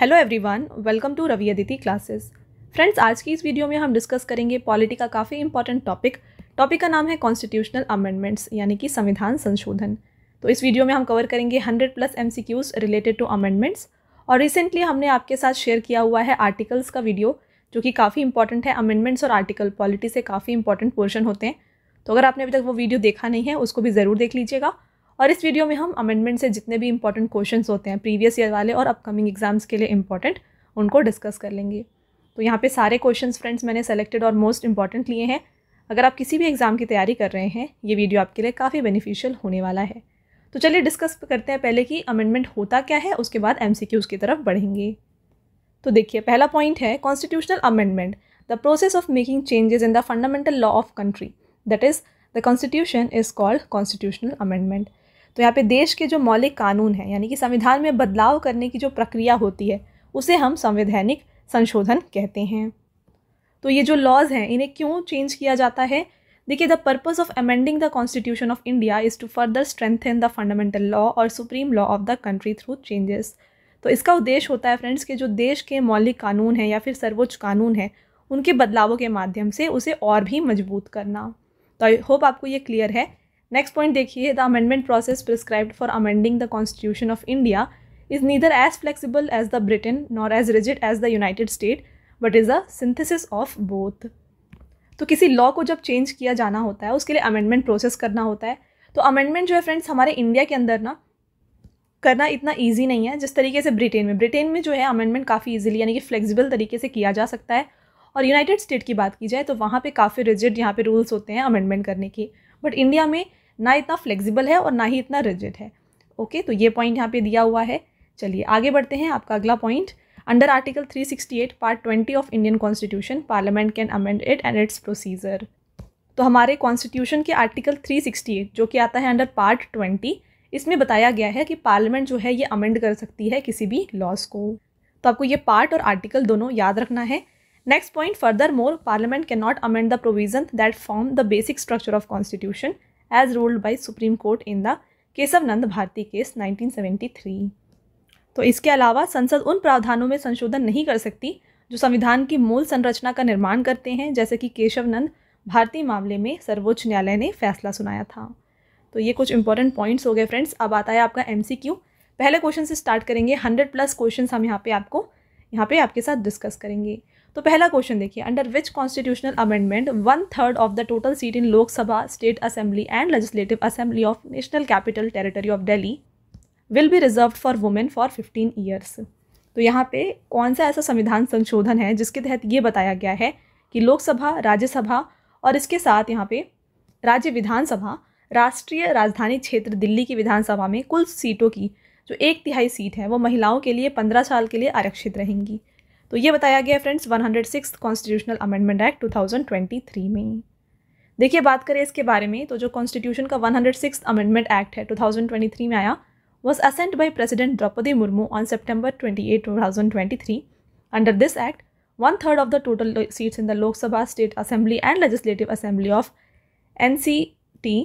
Hello everyone welcome to Ravi Aditi classes friends आज की इस वीडियो में हम डिस्कस करेंगे पॉलिटी का काफ़ी इंपॉर्टेंट टॉपिक टॉपिक का नाम है कॉन्स्टिट्यूशनल अमेंडमेंट्स यानी कि संविधान संशोधन तो इस वीडियो में हम कवर करेंगे 100 plus M related to amendments और रिसेंटली हमने आपके साथ शेयर किया हुआ है आर्टिकल्स का वीडियो जो कि काफ़ी इंपॉर्टेंट है अमेंडमेंट्स और आर्टिकल पॉलिटी से काफ़ी इंपॉर्टेंट पोर्शन होते हैं तो अगर आपने अभी तक वो वीडियो देखा नहीं है उसको भी ज़रूर देख लीजिएगा और इस वीडियो में हम अमेंडमेंट से जितने भी इंपॉर्टेंट क्वेश्चन होते हैं प्रीवियस ईयर वाले और अपकमिंग एग्जाम्स के लिए इंपॉर्टेंट उनको डिस्कस कर लेंगे तो यहाँ पे सारे क्वेश्चंस फ्रेंड्स मैंने सेलेक्टेड और मोस्ट इंपॉर्टेंट लिए हैं अगर आप किसी भी एग्ज़ाम की तैयारी कर रहे हैं ये वीडियो आपके लिए काफ़ी बेनिफिशियल होने वाला है तो चलिए डिस्कस करते हैं पहले कि अमेंडमेंट होता क्या है उसके बाद एम की तरफ बढ़ेंगे तो देखिए पहला पॉइंट है constitutional amendment the process of making changes in the fundamental law of country that is the constitution is called constitutional amendment तो यहाँ पे देश के जो मौलिक कानून हैं यानी कि संविधान में बदलाव करने की जो प्रक्रिया होती है उसे हम संवैधानिक संशोधन कहते हैं तो ये जो लॉज हैं इन्हें क्यों चेंज किया जाता है देखिए the purpose of amending the constitution of India is to further strengthen the fundamental law और supreme law of the country through changes तो इसका उद्देश्य होता है फ्रेंड्स कि जो देश के मौलिक कानून हैं या फिर सर्वोच्च कानून हैं उनके बदलावों के माध्यम से उसे और भी मजबूत करना तो आई होप आपको ये क्लियर है नेक्स्ट पॉइंट देखिए the amendment process prescribed for amending the constitution of India is neither as flexible as the Britain nor as rigid as the United State but is a synthesis of both तो किसी law को जब change किया जाना होता है उसके लिए अमेंडमेंट प्रोसेस करना होता है तो अमेंडमेंट जो है फ्रेंड्स हमारे इंडिया के अंदर ना करना इतना ईजी नहीं है जिस तरीके से ब्रिटेन में ब्रिटेन में जो है अमेंडमेंट काफ़ी ईजिली यानी कि फ्लेक्सिबल तरीके से किया जा सकता है और यूनाइटेड स्टेट की बात की जाए तो वहाँ पे काफ़ी रिजिड यहाँ पे रूल्स होते हैं अमेंडमेंट करने की बट इंडिया में ना इतना फ्लेक्सिबल है और ना ही इतना रिजिड है ओके तो ये पॉइंट यहाँ पे दिया हुआ है चलिए आगे बढ़ते हैं आपका अगला point under article 368 part 20 of Indian constitution parliament can amend it and its procedure तो हमारे कॉन्स्टिट्यूशन के आर्टिकल 368 जो कि आता है अंडर पार्ट 20 इसमें बताया गया है कि पार्लियामेंट जो है ये अमेंड कर सकती है किसी भी लॉज को तो आपको ये पार्ट और आर्टिकल दोनों याद रखना है next point furthermore parliament can not amend the provision that form the basic structure of constitution as ruled by supreme court in the Kesavananda Bharati case 1973 तो इसके अलावा संसद उन प्रावधानों में संशोधन नहीं कर सकती जो संविधान की मूल संरचना का निर्माण करते हैं जैसे कि केशवनंद भारती मामले में सर्वोच्च न्यायालय ने फैसला सुनाया था तो ये कुछ इंपॉर्टेंट पॉइंट्स हो गए फ्रेंड्स अब आता है आपका एम पहले क्वेश्चन से स्टार्ट करेंगे हंड्रेड प्लस क्वेश्चन हम यहाँ पे आपको यहाँ पे आपके साथ डिस्कस करेंगे तो पहला क्वेश्चन देखिए under which constitutional amendment one third of the total seat in Lok Sabha state assembly and legislative assembly of national capital territory of Delhi will be reserve for women for fifteen years तो यहाँ पे कौन सा ऐसा संविधान संशोधन है जिसके तहत ये बताया गया है कि लोकसभा राज्यसभा और इसके साथ यहाँ पे राज्य विधानसभा राष्ट्रीय राजधानी क्षेत्र दिल्ली की विधानसभा में कुल सीटों की जो एक तिहाई सीट है वो महिलाओं के लिए पंद्रह साल के लिए आरक्षित रहेंगी तो ये बताया गया friends one hundred six constitutional amendment act two twenty three में देखिए बात करें इसके बारे में तो जो कॉन्स्टिट्यूशन का one hundred six amendment act है टू थाउजेंड ट्वेंटी थ्री में आया was assent by president Draupadi Murmu on September twenty eight two thousand twenty three under this act one third of the total seats in the Lok Sabha state assembly and legislative assembly of N C T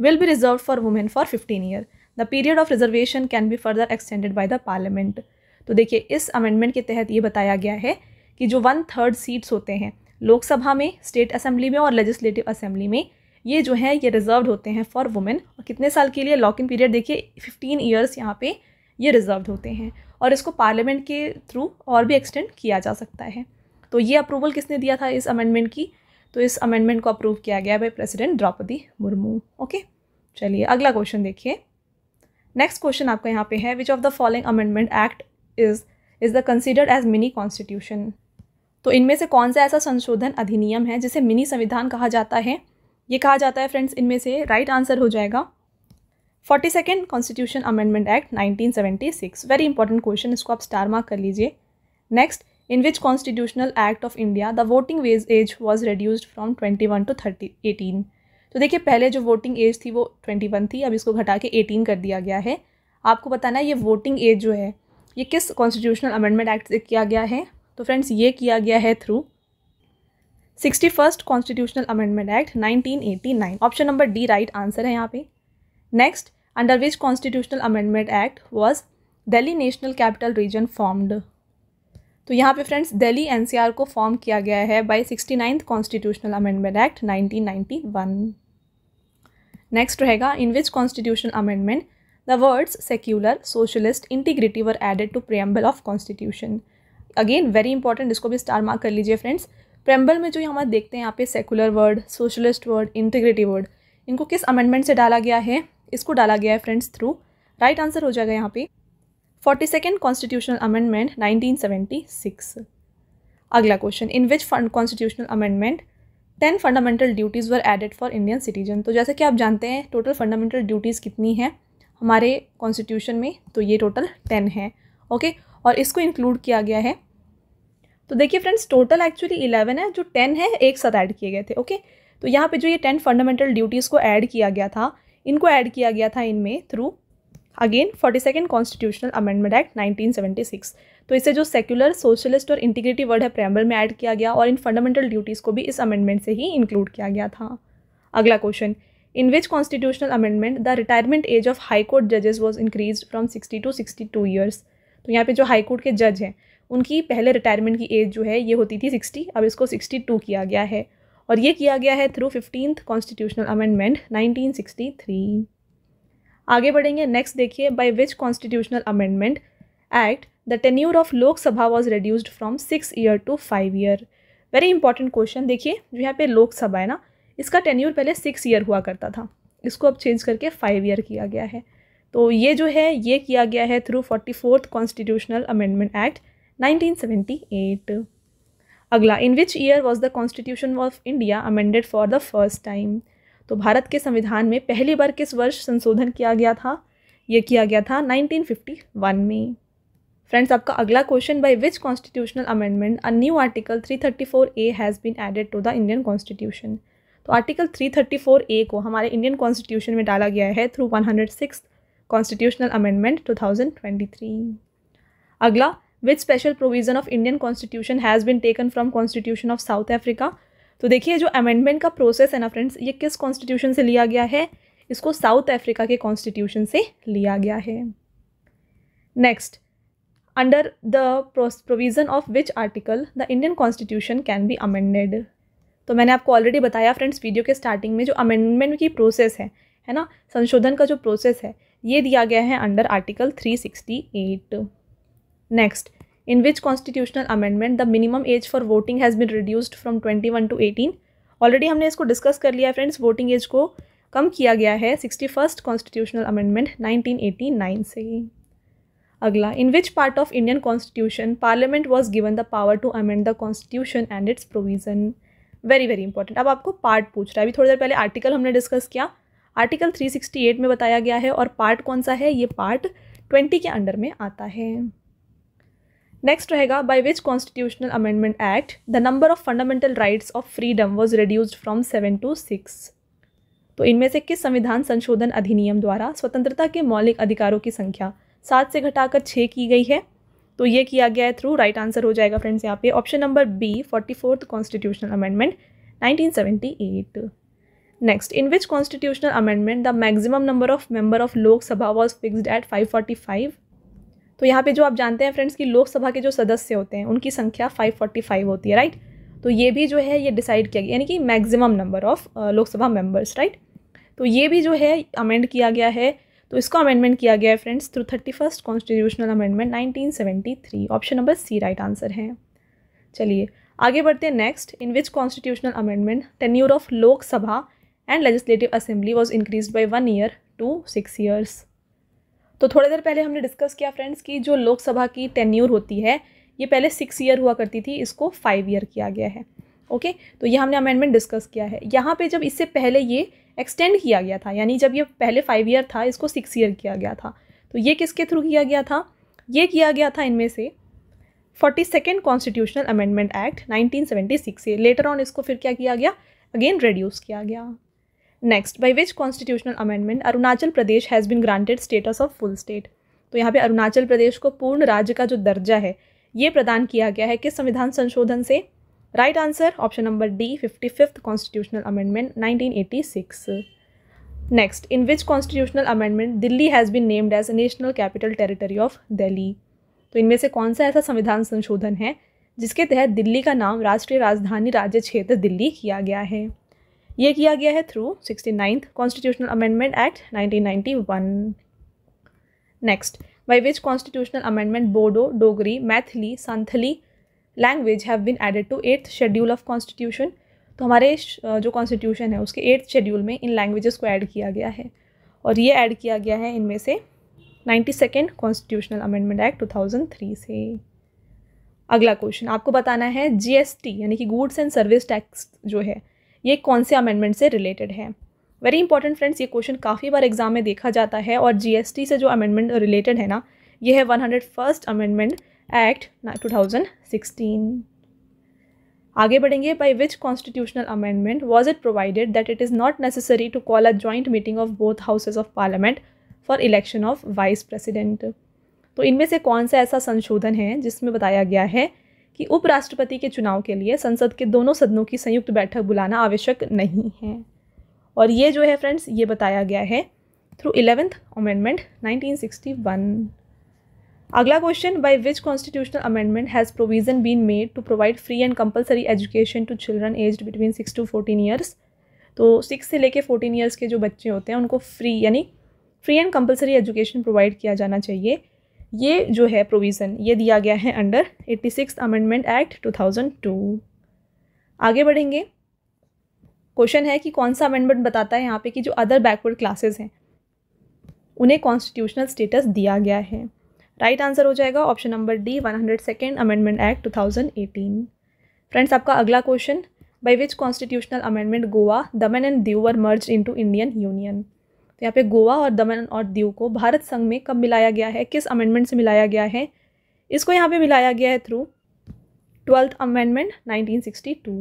will be reserve for women for fifteen year the period of reservation can be further extended by the parliament तो देखिए इस amendment के तहत ये बताया गया है कि जो वन थर्ड सीट्स होते हैं लोकसभा में स्टेट असेंबली में और लेजिस्लेटिव असेंबली में ये जो है ये रिजर्व होते हैं फॉर वुमेन और कितने साल के लिए लॉक इन पीरियड देखिए फिफ्टीन ईयर्स यहाँ पे ये रिजर्व होते हैं और इसको पार्लियामेंट के थ्रू और भी एक्सटेंड किया जा सकता है तो ये अप्रूवल किसने दिया था इस अमेंडमेंट की तो इस अमेंडमेंट को अप्रूव किया गया by president Draupadi Murmu okay चलिए अगला क्वेश्चन देखिए नेक्स्ट क्वेश्चन आपका यहाँ पे है which of the following amendment act is is the considered as mini constitution तो इनमें से कौन सा ऐसा संशोधन अधिनियम है जिसे मिनी संविधान कहा जाता है ये कहा जाता है फ्रेंड्स इनमें से राइट आंसर हो जाएगा forty second constitution amendment act 1976 very important question इसको आप स्टार मार्क कर लीजिए next in which constitutional act of India the voting wage age was from from one to thirty eighteen तो देखिए पहले जो वोटिंग एज थी वो ट्वेंटी वन थी अब इसको घटा के एटीन कर दिया गया है आपको बताना है ये वोटिंग एज जो है ये किस कॉन्स्टिट्यूशनल अमेंडमेंट एक्ट से किया गया है तो फ्रेंड्स ये किया गया है through sixty first constitutional amendment act 1989 option number D right answer है यहाँ पे next under which constitutional amendment act was Delhi national capital region formed तो यहाँ पे फ्रेंड्स दिल्ली एनसीआर को फॉर्म किया गया है by sixty ninth constitutional amendment act one next रहेगा in which constitutional amendment the words secular socialist integrity were added to preamble of constitution again very important इसको भी स्टार मार्क कर लीजिए friends preamble में जो हम देखते हैं यहाँ पे secular word socialist word integrity word इनको किस अमेंडमेंट से डाला गया है इसको डाला गया है फ्रेंड्स थ्रू राइट आंसर हो जाएगा यहाँ पे forty second constitutional amendment nineteen seventy six अगला question in which fund constitutional amendment ten fundamental duties were added for Indian citizen तो जैसे कि आप जानते हैं टोटल फंडामेंटल ड्यूटीज़ कितनी हैं हमारे कॉन्स्टिट्यूशन में तो ये टोटल टेन है ओके और इसको इंक्लूड किया गया है तो देखिए फ्रेंड्स टोटल एक्चुअली इलेवन है जो टेन है एक साथ ऐड किए गए थे ओके तो यहाँ पे जो ये टेन फंडामेंटल ड्यूटीज़ को ऐड किया गया था इनको ऐड किया गया था इनमें through again forty second constitutional amendment act 1976 तो इसे जो सेक्युलर सोशलिस्ट और इंटीग्रिटी वर्ड है प्रैम्बल में ऐड किया गया और इन फंडामेंटल ड्यूटीज़ को भी इस अमेंडमेंट से ही इंक्लूड किया गया था अगला question in which constitutional amendment the retirement age of high court judges was increased from 60 to 62 years तो यहाँ पे जो हाई कोर्ट के जज हैं उनकी पहले रिटायरमेंट की एज जो है ये होती थी 60 अब इसको 62 किया गया है और ये किया गया है थ्रू फिफ्टींथ कॉन्स्टिट्यूशनल अमेंडमेंट 1963 आगे बढ़ेंगे नेक्स्ट देखिए by which constitutional amendment act the tenure of Lok Sabha was reduced from six year to five year very important question देखिए जो यहाँ पे लोकसभा है ना इसका टेन्यूर पहले सिक्स ईयर हुआ करता था इसको अब चेंज करके फाइव ईयर किया गया है तो ये जो है ये किया गया है through forty fourth constitutional amendment act 1978 अगला in which year was the constitution of India amended for the first time तो भारत के संविधान में पहली बार किस वर्ष संशोधन किया गया था ये किया गया था 1951 में फ्रेंड्स आपका अगला question by which constitutional amendment a new article 334 A has been added to the Indian constitution तो आर्टिकल 334 ए को हमारे इंडियन कॉन्स्टिट्यूशन में डाला गया है through one hundred six constitutional amendment 2023 अगला which special provision of Indian constitution has been taken from constitution of South Africa तो देखिए जो अमेंडमेंट का प्रोसेस है ना फ्रेंड्स ये किस कॉन्स्टिट्यूशन से लिया गया है इसको साउथ अफ्रीका के कॉन्स्टिट्यूशन से लिया गया है next under the provision of which article the Indian constitution can be amended तो मैंने आपको ऑलरेडी बताया फ्रेंड्स वीडियो के स्टार्टिंग में जो अमेंडमेंट की प्रोसेस है है ना संशोधन का जो प्रोसेस है ये दिया गया है under article 368 next in which constitutional amendment the minimum age for voting has been reduced from 21 to 18 already हमने इसको डिस्कस कर लिया है फ्रेंड्स वोटिंग एज को कम किया गया है sixty first constitutional amendment nine से अगला in which part of Indian constitution parliament was given the power to amend the constitution and its provision very very important अब आपको पार्ट पूछ रहा है अभी थोड़ी देर पहले आर्टिकल हमने डिस्कस किया आर्टिकल 368 में बताया गया है और पार्ट कौन सा है ये पार्ट 20 के अंडर में आता है नेक्स्ट रहेगा by which constitutional amendment act the number of fundamental rights of freedom was reduce from seven to six तो इनमें से किस संविधान संशोधन अधिनियम द्वारा स्वतंत्रता के मौलिक अधिकारों की संख्या सात से घटाकर छः की गई है तो ये किया गया है थ्रू राइट आंसर हो जाएगा फ्रेंड्स यहाँ पे option number B forty fourth constitutional amendment 1978 next in which constitutional amendment the maximum number of member of Lok Sabha sabha was at at 545 तो यहाँ पे जो आप जानते हैं फ्रेंड्स कि लोकसभा के जो सदस्य होते हैं उनकी संख्या 545 होती है राइट तो ये भी जो है ये डिसाइड किया गया यानी कि maximum number of Lok Sabha members right तो ये भी जो है अमेंड किया गया है तो इसको अमेंडमेंट किया गया है friends through thirty first constitutional amendment nineteen seventy three option number C right answer है चलिए आगे बढ़ते हैं next in which constitutional amendment tenure of Lok Sabha and legislative assembly was increase by one year to six years तो थोड़ी देर पहले हमने discuss किया फ्रेंड्स कि जो लोकसभा की टेन्यूर होती है ये पहले सिक्स ईयर हुआ करती थी इसको फाइव ईयर किया गया है ओके तो ये हमने अमेंडमेंट डिस्कस किया है यहाँ पे जब इससे पहले ये एक्सटेंड किया गया था यानी जब ये पहले फाइव ईयर था इसको सिक्स ईयर किया गया था तो ये किसके थ्रू किया गया था ये किया गया था इनमें से forty second constitutional amendment act 1976 से लेटर ऑन इसको फिर क्या किया गया अगेन रिड्यूस किया गया next by which constitutional amendment Arunachal Pradesh has been granted status of full state तो यहाँ पे अरुणाचल प्रदेश को पूर्ण राज्य का जो दर्जा है ये प्रदान किया गया है किस संविधान संशोधन से right answer option number D fifty fifth constitutional amendment nineteen eighty six next in which constitutional amendment Delhi has been named as national capital territory of Delhi तो इनमें से कौन सा ऐसा संविधान संशोधन है जिसके तहत दिल्ली का नाम राष्ट्रीय राजधानी राज्य क्षेत्र दिल्ली किया गया है ये किया गया है through sixty ninth constitutional amendment act nineteen ninety one next by which constitutional amendment Bodo Dogri Maithili Santhali language have been added to eighth schedule of constitution तो हमारे जो कॉन्स्टिट्यूशन है उसके एट्थ शेड्यूल में इन लैंग्वेजेस को ऐड किया गया है और ये ऐड किया गया है इनमें से ninety second constitutional amendment act two thousand three से अगला क्वेश्चन आपको बताना है जीएसटी यानी कि गुड्स एंड सर्विस टैक्स जो है ये कौन से अमेंडमेंट से रिलेटेड है वेरी इंपॉर्टेंट फ्रेंड्स ये क्वेश्चन काफ़ी बार एग्जाम में देखा जाता है और जीएसटी से जो अमेंडमेंट रिलेटेड है ना ये है one hundred first amendment act 2016 आगे बढ़ेंगे by which constitutional amendment was it provided that it is not necessary to call a joint meeting of both houses of parliament for election of vice president तो इनमें से कौन सा ऐसा संशोधन है जिसमें बताया गया है कि उपराष्ट्रपति के चुनाव के लिए संसद के दोनों सदनों की संयुक्त बैठक बुलाना आवश्यक नहीं है और ये जो है फ्रेंड्स ये बताया गया है थ्रू इलेवेंथ अमेंडमेंट 1961 अगला question by which constitutional amendment has provision been made to provide free and compulsory education to children age between six to fourteen years तो सिक्स से लेके फोर्टीन ईयर्स के जो बच्चे होते हैं उनको फ्री यानी free and compulsory education provide किया जाना चाहिए ये जो है प्रोविज़न ये दिया गया है under eighty six amendment act two thousand two आगे बढ़ेंगे क्वेश्चन है कि कौन सा अमेंडमेंट बताता है यहाँ पे कि जो अदर बैकवर्ड क्लासेस हैं उन्हें कॉन्स्टिट्यूशनल स्टेटस दिया गया है राइट आंसर हो जाएगा option number D one hundred second amendment act two thousand eighteen friends आपका अगला question by which constitutional amendment Goa Daman and Diu were merge into Indian union तो यहाँ पे गोवा और दमन और दीव को भारत संघ में कब मिलाया गया है किस अमेंडमेंट से मिलाया गया है इसको यहाँ पे मिलाया गया है through twelfth amendment nineteen sixty two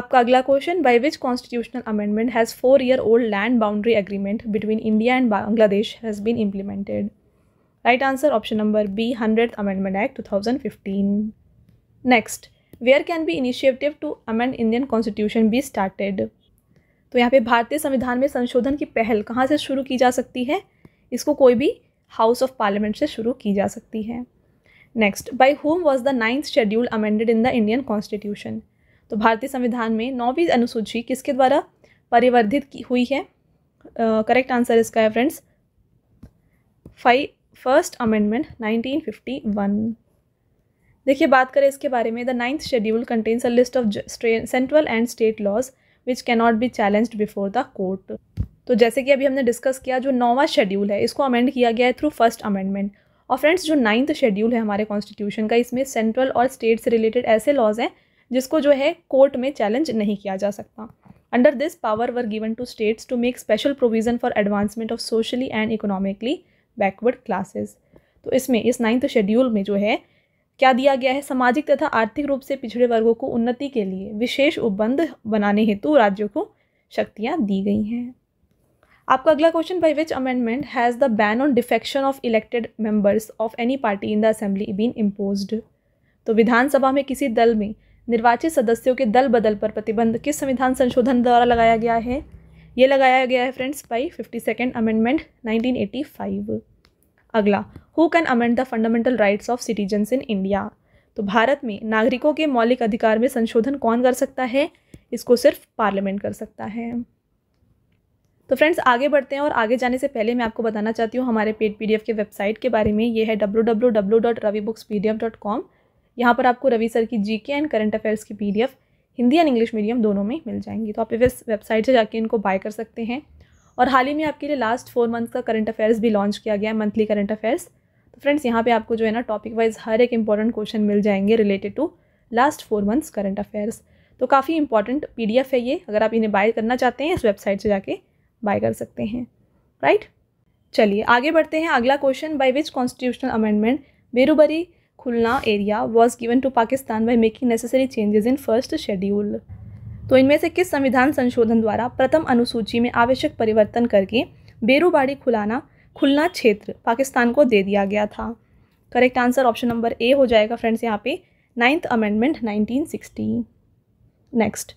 आपका अगला question by which constitutional amendment has four year old land boundary agreement between India and Bangladesh has been implemented option number B hundred amendment act two thousand fifteen next where can be initiative to amend Indian constitution be started तो यहाँ पे भारतीय संविधान में संशोधन की पहल कहाँ से शुरू की जा सकती है इसको कोई भी हाउस ऑफ पार्लियामेंट से शुरू की जा सकती है next by whom was the ninth schedule amended in the Indian constitution तो भारतीय संविधान में नौवीं अनुसूची किसके द्वारा परिवर्धित की हुई है करेक्ट आंसर इसका है फ्रेंड्स फाइव फर्स्ट अमेंडमेंट 1951 देखिए बात करें इसके बारे में the ninth schedule contains a list of central and state laws which cannot be challenge before the court तो जैसे कि अभी हमने डिस्कस किया जो नौवा शेड्यूल है इसको अमेंड किया गया है थ्रू फर्स्ट अमेंडमेंट और फ्रेंड्स जो नाइन्थ शेड्यूल है हमारे कॉन्स्टिट्यूशन का इसमें सेंट्रल और स्टेट से रिलेटेड ऐसे लॉज हैं जिसको जो है कोर्ट में चैलेंज नहीं किया जा सकता under this power were given to states to make special provision for advancement of socially and economically backward classes तो इसमें इस नाइन्थ शेड्यूल में जो है क्या दिया गया है सामाजिक तथा आर्थिक रूप से पिछड़े वर्गों को उन्नति के लिए विशेष उपबंध बनाने हेतु राज्यों को शक्तियाँ दी गई हैं आपका अगला question by which amendment has the ban on defection of elected members of any party in the assembly been impose तो विधानसभा में किसी दल में निर्वाचित सदस्यों के दल बदल पर प्रतिबंध किस संविधान संशोधन द्वारा लगाया गया है ये लगाया गया है friends by fifty second amendment nineteen eighty five अगला who can amend the fundamental rights of citizens in India तो भारत में नागरिकों के मौलिक अधिकार में संशोधन कौन कर सकता है इसको सिर्फ पार्लियामेंट कर सकता है तो फ्रेंड्स आगे बढ़ते हैं और आगे जाने से पहले मैं आपको बताना चाहती हूँ हमारे पेड पीडीएफ के वेबसाइट के बारे में ये है W W W dot Ravi books P D F dot com यहाँ पर आपको रवि सर की G K and current affairs की P D F Hindi and English medium दोनों में मिल जाएंगी तो आप इस वेबसाइट से जाके इनको बाय कर सकते हैं और हाल ही में आपके लिए लास्ट फोर मंथ्स का करंट अफेयर्स भी लॉन्च किया गया है मंथली करंट अफेयर्स तो फ्रेंड्स यहाँ पे आपको जो है ना टॉपिक वाइज हर एक इंपॉर्टेंट क्वेश्चन मिल जाएंगे related to last four months current affairs तो काफ़ी इंपॉर्टेंट पी है ये अगर आप इन्हें बाय करना चाहते हैं इस वेबसाइट से जाके बाय कर सकते हैं राइट चलिए आगे बढ़ते हैं अगला question by which constitutional amendment Berubari Khulna area was given to Pakistan by making necessary changes in first schedule तो इनमें से किस संविधान संशोधन द्वारा प्रथम अनुसूची में आवश्यक परिवर्तन करके बेरूबाड़ी खुलाना खुलना क्षेत्र पाकिस्तान को दे दिया गया था correct answer option number A हो जाएगा फ्रेंड्स यहाँ पे ninth amendment 1960 next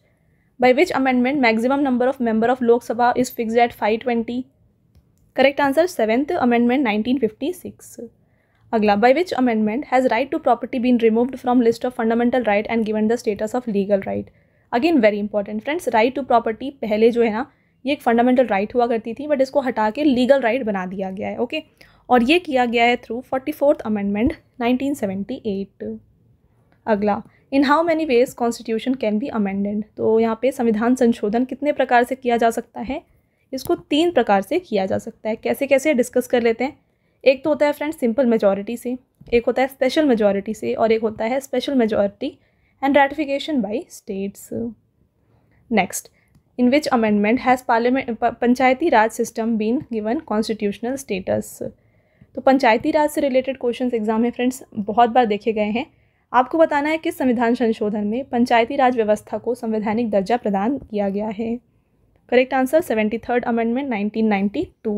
by which amendment maximum number of member of Lok Sabha is fixed at 520 correct answer seventh amendment 1956 अगला by which amendment has right to property been removed from list of fundamental right and given the status of legal right again very important friends right to property पहले जो है ना ये एक fundamental right right हुआ करती थी but इसको हटा के लीगल राइट right बना दिया गया है ओके okay? और ये किया गया है through forty fourth amendment nineteen seventy eight अगला in how many ways constitution can be amended तो यहाँ पे संविधान संशोधन कितने प्रकार से किया जा सकता है इसको तीन प्रकार से किया जा सकता है कैसे कैसे डिस्कस कर लेते हैं एक तो होता है फ्रेंड सिंपल मेजॉरिटी से एक होता है स्पेशल मेजॉरिटी से और एक होता है special majority and ratification by states next in which amendment has parliament Panchayati Raj system been given constitutional status तो पंचायती राज से रिलेटेड क्वेश्चन एग्जाम में फ्रेंड्स बहुत बार देखे गए हैं आपको बताना है किस संविधान संशोधन में पंचायती राज व्यवस्था को संवैधानिक दर्जा प्रदान किया गया है correct answer seventy third amendment nineteen ninety two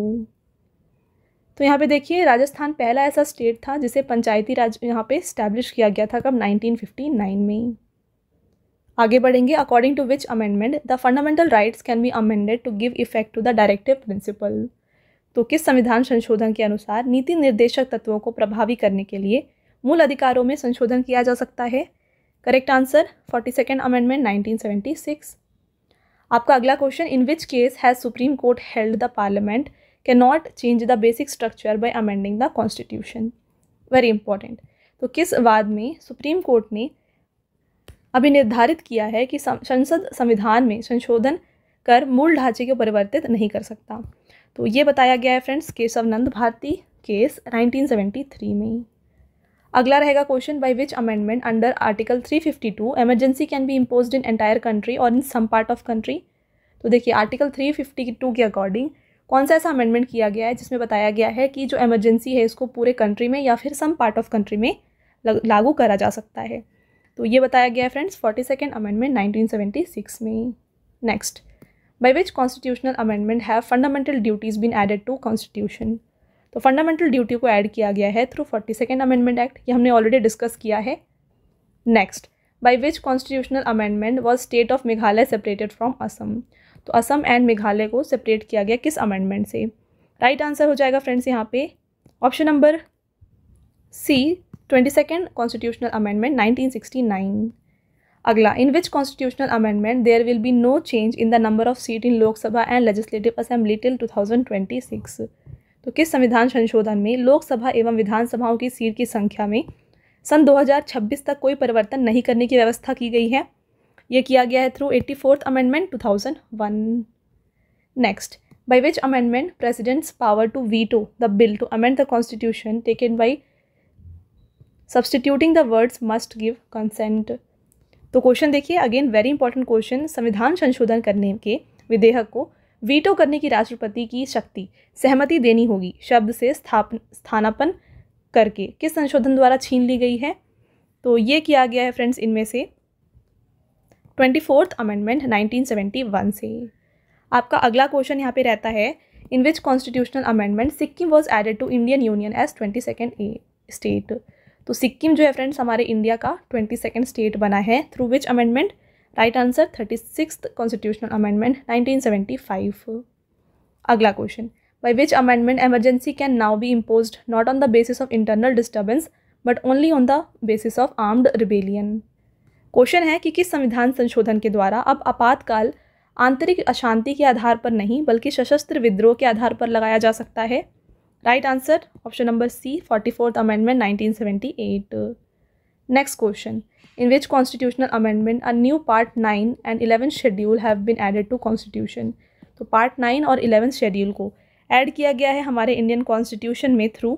तो यहाँ पे देखिए राजस्थान पहला ऐसा स्टेट था जिसे पंचायती राज यहाँ पे इस्टेब्लिश किया गया था कब 1959 में आगे बढ़ेंगे according to which amendment the fundamental rights can be amended to give effect to the directive principle तो किस संविधान संशोधन के अनुसार नीति निर्देशक तत्वों को प्रभावी करने के लिए मूल अधिकारों में संशोधन किया जा सकता है correct answer forty second amendment six आपका अगला question in which case has Supreme Court held the parliament cannot change the basic structure by amending the constitution very important तो किस वाद में सुप्रीम कोर्ट ने अभी निर्धारित किया है कि संसद संविधान में संशोधन कर मूल ढांचे को परिवर्तित नहीं कर सकता तो ये बताया गया है फ्रेंड्स नंद भारती केस 1973 में अगला रहेगा question by which amendment under article 352 emergency can be impose in entire country और in some part of country तो देखिए आर्टिकल 352 के अकॉर्डिंग कौन सा ऐसा अमेंडमेंट किया गया है जिसमें बताया गया है कि जो एमरजेंसी है इसको पूरे कंट्री में या फिर सम पार्ट ऑफ कंट्री में लागू करा जा सकता है तो ये बताया गया है friends forty second amendment six में next by which constitutional amendment have fundamental duties been added to constitution तो फंडामेंटल ड्यूटी को ऐड किया गया है through forty second amendment act ये हमने ऑलरेडी डिस्कस किया है next by which constitutional amendment was state of Meghalaya separated from Assam तो असम एंड मेघालय को सेपरेट किया गया किस अमेंडमेंट से राइट आंसर हो जाएगा फ्रेंड्स यहाँ पे option number C twenty second constitutional amendment nineteen sixty nine अगला in which constitutional amendment there will be no change in the number of seat in Lok Sabha and legislative assembly till two thousand twenty six तो किस संविधान संशोधन में लोकसभा एवं विधानसभाओं की seat की संख्या में सन 2026 तक कोई परिवर्तन नहीं करने की व्यवस्था की गई है ये किया गया है through eighty fourth amendment two thousand one next by which amendment president's power to the bill to amend the constitution take in by substituting the words must give consent तो क्वेश्चन देखिए अगेन वेरी इंपॉर्टेंट क्वेश्चन संविधान संशोधन करने के विधेयक को veto करने की राष्ट्रपति की शक्ति सहमति देनी होगी शब्द से स्थापन स्थानापन करके किस संशोधन द्वारा छीन ली गई है तो ये किया गया है फ्रेंड्स इनमें से ट्वेंटी फोर्थ अमेंडमेंट वन से आपका अगला क्वेश्चन यहाँ पे रहता है in which constitutional amendment Sikkim was added to Indian union as twenty second state तो सिक्किम जो है फ्रेंड्स हमारे इंडिया का ट्वेंटी सेकेंड स्टेट बना है through which amendment right answer thirty six constitutional amendment nineteen seventy five अगला question by which amendment emergency can now be impose not on the basis of internal disturbance but only on the basis of armed rebellion question है कि किस संविधान संशोधन के द्वारा अब आपातकाल आंतरिक अशांति के आधार पर नहीं बल्कि सशस्त्र विद्रोह के आधार पर लगाया जा सकता है right answer option number C forty fourth amendment nineteen seventy eight next question in which constitutional amendment a new part nine and eleven schedule have been added to constitution तो पार्ट नाइन और eleventh schedule को add किया गया है हमारे Indian constitution में through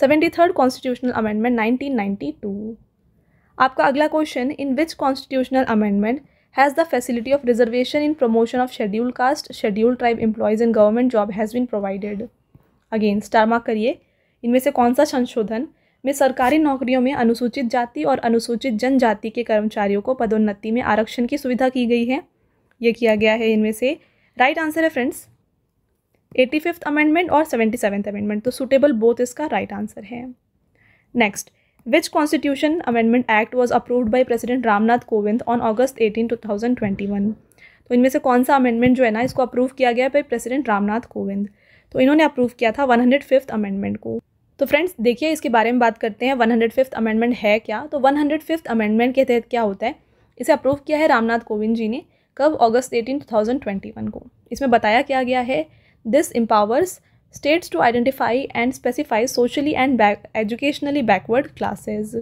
seventy third constitutional amendment nineteen ninety two आपका अगला question in which constitutional amendment has the facility of reservation in promotion of schedule caste schedule tribe employees in government job has been provided again star mark करिए इनमें से कौन सा संशोधन में सरकारी नौकरियों में अनुसूचित जाति और अनुसूचित जनजाति के कर्मचारियों को पदोन्नति में आरक्षण की सुविधा की गई है यह किया गया है इनमें से राइट आंसर है फ्रेंड्स एटी फिफ्थ अमेंडमेंट और सेवेंटी सेवेंथ अमेंडमेंट तो सुटेबल बोथ इसका राइट right आंसर है next which Constitution Amendment Act was approved by President Ramnath Kovind on August 18, 2021? तो इनमें से कौन सा अमेंडमेंट जो है ना इसको अप्रूव किया गया बाई प्रेसिडेंट रामनाथ कोविंद तो इन्होंने अप्रूव किया था वन हंड्रेड फिफ्थ अमेंडमेंट को तो फ्रेंड्स देखिए इसके बारे में बात करते हैं वन हंड्रेड फिफ्थ अमेंडमेंट है क्या तो वन हंड्रेड फिफ्थ अमेंडमेंट के तहत क्या होता है इसे अप्रूव किया है रामनाथ कोविंद जी ने कब August eighteen two thousand twenty one को इसमें बताया क्या गया है this empowers states to identify and specify socially and back, educationally backward classes.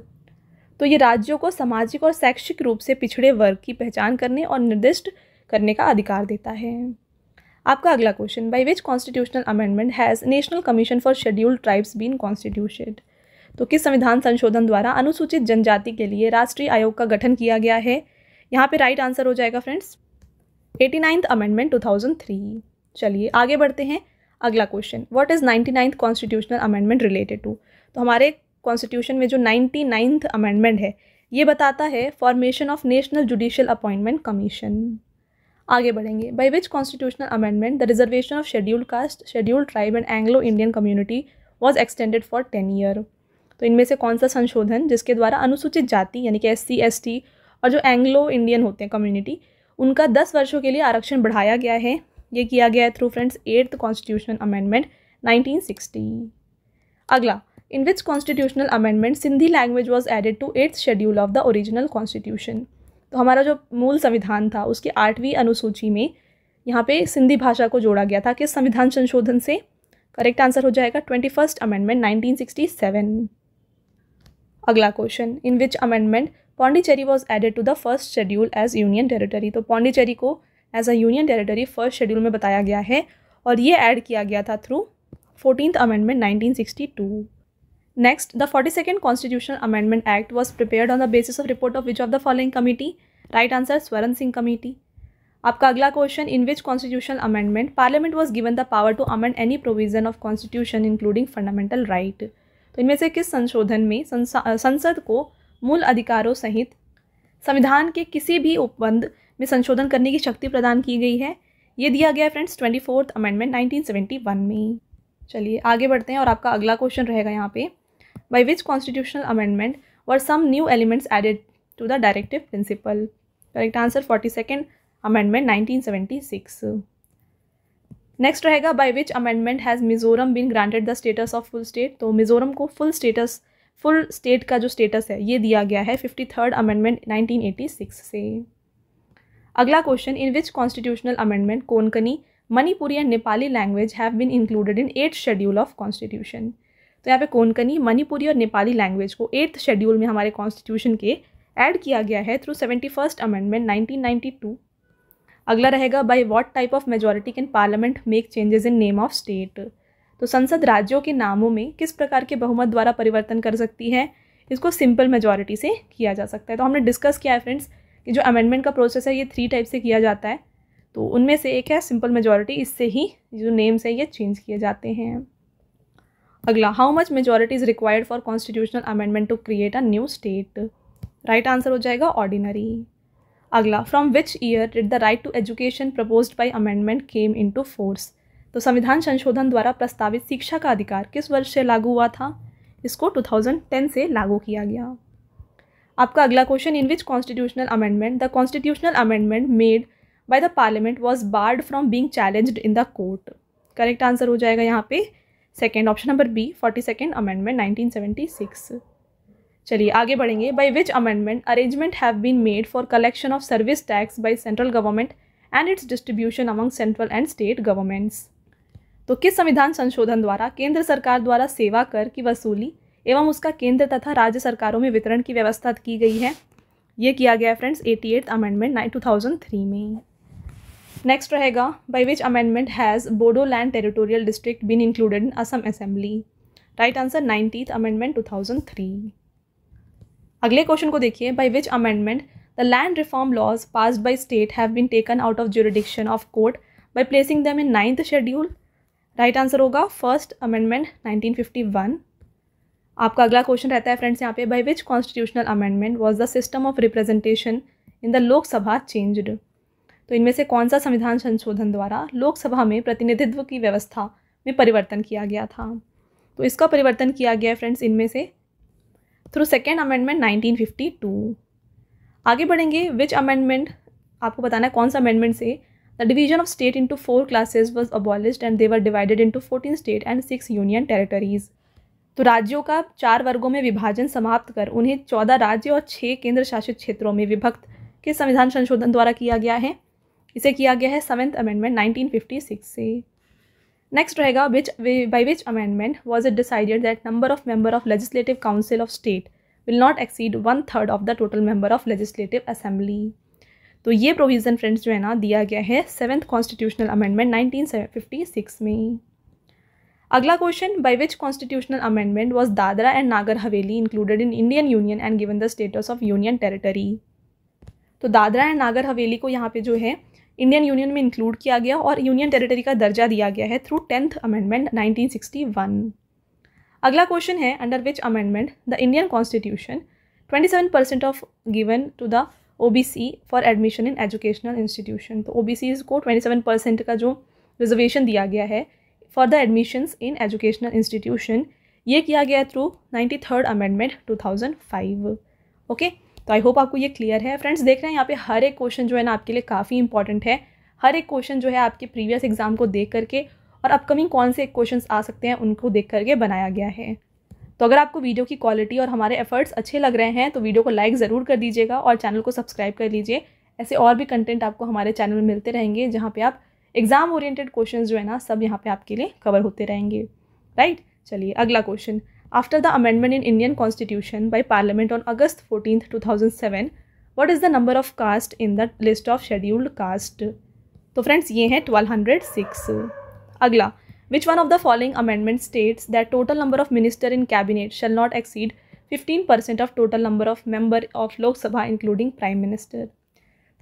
तो ये राज्यों को सामाजिक और शैक्षिक रूप से पिछड़े वर्ग की पहचान करने और निर्दिष्ट करने का अधिकार देता है आपका अगला question by which constitutional amendment has national commission for scheduled tribes been constitution तो किस संविधान संशोधन द्वारा अनुसूचित जनजाति के लिए राष्ट्रीय आयोग का गठन किया गया है यहाँ पे राइट आंसर हो जाएगा friends eighty ninth amendment two thousand three चलिए आगे बढ़ते हैं अगला question what is ninety ninth constitutional amendment related to तो हमारे कॉन्स्टिट्यूशन में जो नाइन्टी नाइन्थ अमेंडमेंट है ये बताता है formation of national judicial appointment commission आगे बढ़ेंगे by which constitutional amendment the reservation of schedule caste schedule tribe and Anglo Indian community was extended for ten year तो इनमें से कौन सा संशोधन जिसके द्वारा अनुसूचित जाति यानी कि एस सी और जो एंग्लो इंडियन होते हैं कम्युनिटी उनका दस वर्षों के लिए आरक्षण बढ़ाया गया है ये किया गया है through friends eighth constitution amendment 1960 अगला in which constitutional amendment Sindhi language was added to eighth schedule of the original constitution तो हमारा जो मूल संविधान था उसकी आठवीं अनुसूची में यहाँ पे सिंधी भाषा को जोड़ा गया था किस संविधान संशोधन से करेक्ट आंसर हो जाएगा ट्वेंटी फर्स्ट अमेंडमेंट सेवन अगला question in which amendment Pondicherry was added to the first schedule as union territory तो पौंडीचेरी को as a union territory first schedule में बताया गया है और ये ऐड किया गया था through fourteen amendment 1962. The forty second constitution amendment act was prepare on the basis of report of which of the following committee right answer Swaran Singh committee आपका अगला question in which constitution amendment parliament was given the power to amend any provision of constitution including fundamental right तो इनमें से किस संशोधन में संसद को मूल अधिकारों सहित संविधान के किसी भी उपबंध में संशोधन करने की शक्ति प्रदान की गई है ये दिया गया है friends twenty fourth amendment nineteen seventy one में चलिए आगे बढ़ते हैं और आपका अगला क्वेश्चन रहेगा यहाँ पे by which constitutional amendment were some new elements added to the directive principle correct answer forty second amendment nineteen seventy six next रहेगा by which amendment has Mizoram been granted the status of full state तो मिजोरम को full status full state का जो status है ये दिया गया है fifty third amendment nineteen eighty six से अगला question in which constitutional amendment Konkani Manipuri and Nepali language have been included in eighth schedule of constitution तो यहाँ पे कोनकनी मणिपुरी और नेपाली लैंग्वेज को एट्थ शेड्यूल में हमारे कॉन्स्टिट्यूशन के ऐड किया गया है through seventy first amendment nineteen ninety two अगला रहेगा by what type of majority can parliament make changes in name of state तो संसद राज्यों के नामों में किस प्रकार के बहुमत द्वारा परिवर्तन कर सकती है इसको सिंपल मेजोरिटी से किया जा सकता है तो हमने डिस्कस किया है फ्रेंड्स कि जो अमेंडमेंट का प्रोसेस है ये थ्री टाइप से किया जाता है तो उनमें से एक है सिंपल मेजॉरिटी इससे ही जो नेम्स हैं ये चेंज किए जाते हैं अगला how much majority is required for constitutional amendment to create a new state right answer हो जाएगा ऑर्डिनरी अगला from which year did the right to education propose by amendment came into force तो संविधान संशोधन द्वारा प्रस्तावित शिक्षा का अधिकार किस वर्ष से लागू हुआ था इसको 2010 से लागू किया गया आपका अगला question in which constitutional amendment the constitutional amendment made by the parliament was barred from being challenged in the court correct answer हो जाएगा यहाँ पे second option number B forty second amendment nineteen seventy six चलिए आगे बढ़ेंगे by which amendment arrangement have been made for collection of service tax by central government and its distribution among central and state governments तो किस संविधान संशोधन द्वारा केंद्र सरकार द्वारा सेवा कर की वसूली एवं उसका केंद्र तथा राज्य सरकारों में वितरण की व्यवस्था की गई है ये किया गया friends eighty eight amendment nine two thousand three में नेक्स्ट रहेगा by which amendment has Bodoland territorial district been included in Assam assembly right answer ninetieth amendment two thousand three अगले क्वेश्चन को देखिए by which amendment the land reform laws pass by state have been taken out of jurisdiction of court by placing them in ninth schedule right answer होगा first amendment one आपका अगला question रहता है friends यहाँ पे by which constitutional amendment was the system of representation in the Lok Sabha changed तो इनमें से कौन सा संविधान संशोधन द्वारा लोकसभा में प्रतिनिधित्व की व्यवस्था में परिवर्तन किया गया था तो इसका परिवर्तन किया गया है फ्रेंड्स इनमें से थ्रू सेकेंड अमेंडमेंट 1952 आगे बढ़ेंगे विच अमेंडमेंट आपको बताना है कौन सा अमेंडमेंट से the division of state into four classes was abolished and they were divided into fourteen state and six union territories तो राज्यों का चार वर्गों में विभाजन समाप्त कर उन्हें चौदह राज्य और छः केंद्र शासित क्षेत्रों में विभक्त के संविधान संशोधन द्वारा किया गया है इसे किया गया है सेवेंथ अमेंडमेंट 1956 से नेक्स्ट रहेगा which by which amendment was it decided that number of member of legislative council of state will not exceed one third of the total member of legislative assembly तो ये provision friends जो है ना दिया गया है seventh constitutional amendment nineteen में अगला question by which constitutional amendment was Dadra and Nagar Haveli included in Indian union and given the status of union territory तो दादरा एंड नागर हवेली को यहाँ पे जो है इंडियन यूनियन में इंक्लूड किया गया और यूनियन टेरिटरी का दर्जा दिया गया है थ्रू टेंथ अमेंडमेंट 1961 अगला क्वेश्चन है under which amendment the Indian constitution 27 percent of given to the O B C for admission in educational institution तो ओ बी सीज को 27 परसेंट का जो रिजर्वेशन दिया गया है for the admissions in educational institution ये किया गया through ninety third amendment two thousand five okay तो आई होप आपको ये क्लियर है फ्रेंड्स देख रहे हैं यहाँ पे हर एक क्वेश्चन जो है ना आपके लिए काफ़ी इंपॉर्टेंट है हर एक क्वेश्चन जो है आपके प्रीवियस एग्जाम को देख करके और अपकमिंग कौन से क्वेश्चन आ सकते हैं उनको देख करके बनाया गया है तो अगर आपको वीडियो की क्वालिटी और हमारे एफर्ट्स अच्छे लग रहे हैं तो वीडियो को लाइक ज़रूर कर दीजिएगा और चैनल को सब्सक्राइब कर लीजिए ऐसे और भी कंटेंट आपको हमारे चैनल में मिलते रहेंगे जहाँ पे आप एग्जाम ओरिएंटेड क्वेश्चन जो है ना सब यहाँ पे आपके लिए कवर होते रहेंगे राइट चलिए अगला question after the amendment in Indian constitution by parliament on August fourteen two thousand seven what is the number of caste in the list of scheduled caste तो फ्रेंड्स ये हैं ट्वेल्व हंड्रेड सिक्स अगला which one of the following amendment states that total number of minister in cabinet shall not exceed fifteen percent of total number of member of Lok Sabha including prime minister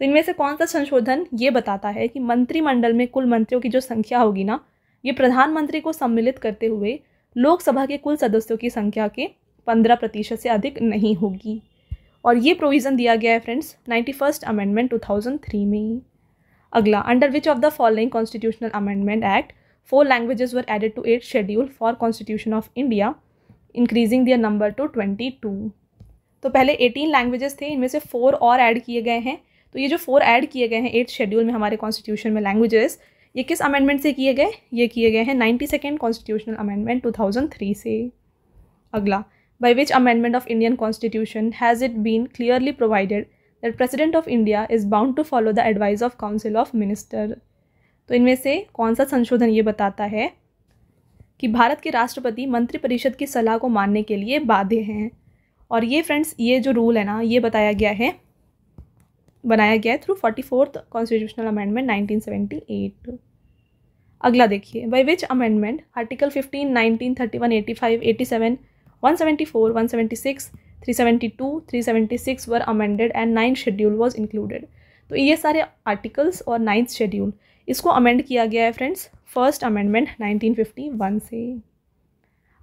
तो इनमें से कौन सा संशोधन ये बताता है कि मंत्रिमंडल में कुल मंत्रियों की जो संख्या होगी ना ये प्रधानमंत्री को सम्मिलित करते हुए लोकसभा के कुल सदस्यों की संख्या के पंद्रह प्रतिशत से अधिक नहीं होगी और ये प्रोविज़न दिया गया है friends ninety first amendment two thousand three में अगला under which of the following constitutional amendment act four languages were added to eight schedule for constitution of India increasing their number to twenty two तो पहले eighteen languages थे इनमें से four और add किए गए हैं तो ये जो फोर ऐड किए गए हैं एट्थ शेड्यूल में हमारे कॉन्स्टिट्यूशन में लैंग्वेजेस ये किस अमेंडमेंट से किए गए ये किए गए हैं ninety second constitutional amendment three से अगला by which amendment of Indian constitution has it been clearly provided that president of India is bound to follow the advice of council of minister तो इनमें से कौन सा संशोधन ये बताता है कि भारत के राष्ट्रपति मंत्रिपरिषद की सलाह को मानने के लिए बाध्य हैं और ये फ्रेंड्स ये जो रूल है ना ये बताया गया है बनाया गया है through forty fourth constitutional amendment nineteen seventy eight अगला देखिए by which amendment article fifteen nineteen thirty one one eighty eighty five seven four one seventy six three seventy two three seventy six were amended and ninth schedule was included तो ये सारे articles और ninth schedule इसको amend किया गया है friends first amendment nineteen fifty one से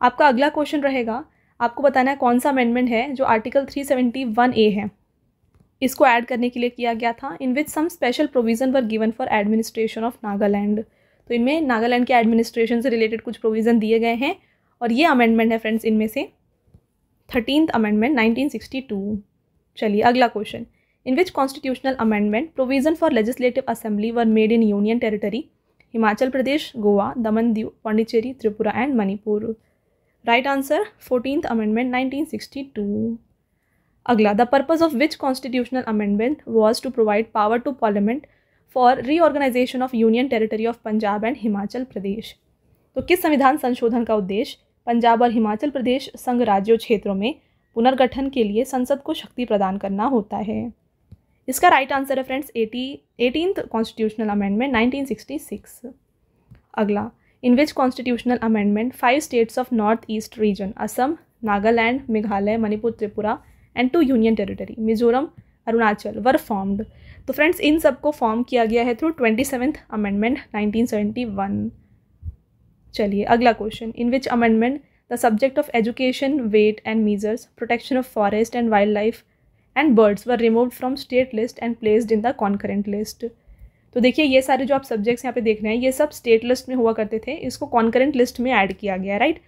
आपका अगला क्वेश्चन रहेगा आपको बताना है कौन सा अमेंडमेंट है जो article three seventy one A है इसको ऐड करने के लिए किया गया था in which some special provision were given for administration of Nagaland तो इनमें नागालैंड के एडमिनिस्ट्रेशन से रिलेटेड कुछ प्रोविज़न दिए गए हैं और ये अमेंडमेंट है फ्रेंड्स इनमें से थर्टीन अमेंडमेंट 1962 चलिए अगला question in which constitutional amendment provision for legislative assembly were made in union territory Himachal Pradesh Goa Daman Diu Pondicherry Tripura and Manipur right answer fourteen amendment 1962 अगला the purpose of which constitutional amendment was to provide power to parliament for reorganization of union territory of Punjab and Himachal Pradesh तो किस संविधान संशोधन का उद्देश्य पंजाब और हिमाचल प्रदेश संघ राज्यों क्षेत्रों में पुनर्गठन के लिए संसद को शक्ति प्रदान करना होता है इसका राइट आंसर है friends eighty eighteen constitutional amendment six अगला in which constitutional amendment five states of north east region Assam Nagaland Meghalaya Manipur Tripura and two union territory Mizoram Arunachal were formed तो फ्रेंड्स इन सब को फॉर्म किया गया है through twenty seventh amendment nineteen seventy one चलिए अगला question in which amendment the subject of education weight and measures protection of forest and wild wildlife and birds were remove from state list and placed in the concurrent list तो देखिए ये सारे जो आप subjects यहाँ पे देख रहे हैं ये सब स्टेट लिस्ट में हुआ करते थे इसको कॉन्करेंट लिस्ट में ऐड किया गया राइट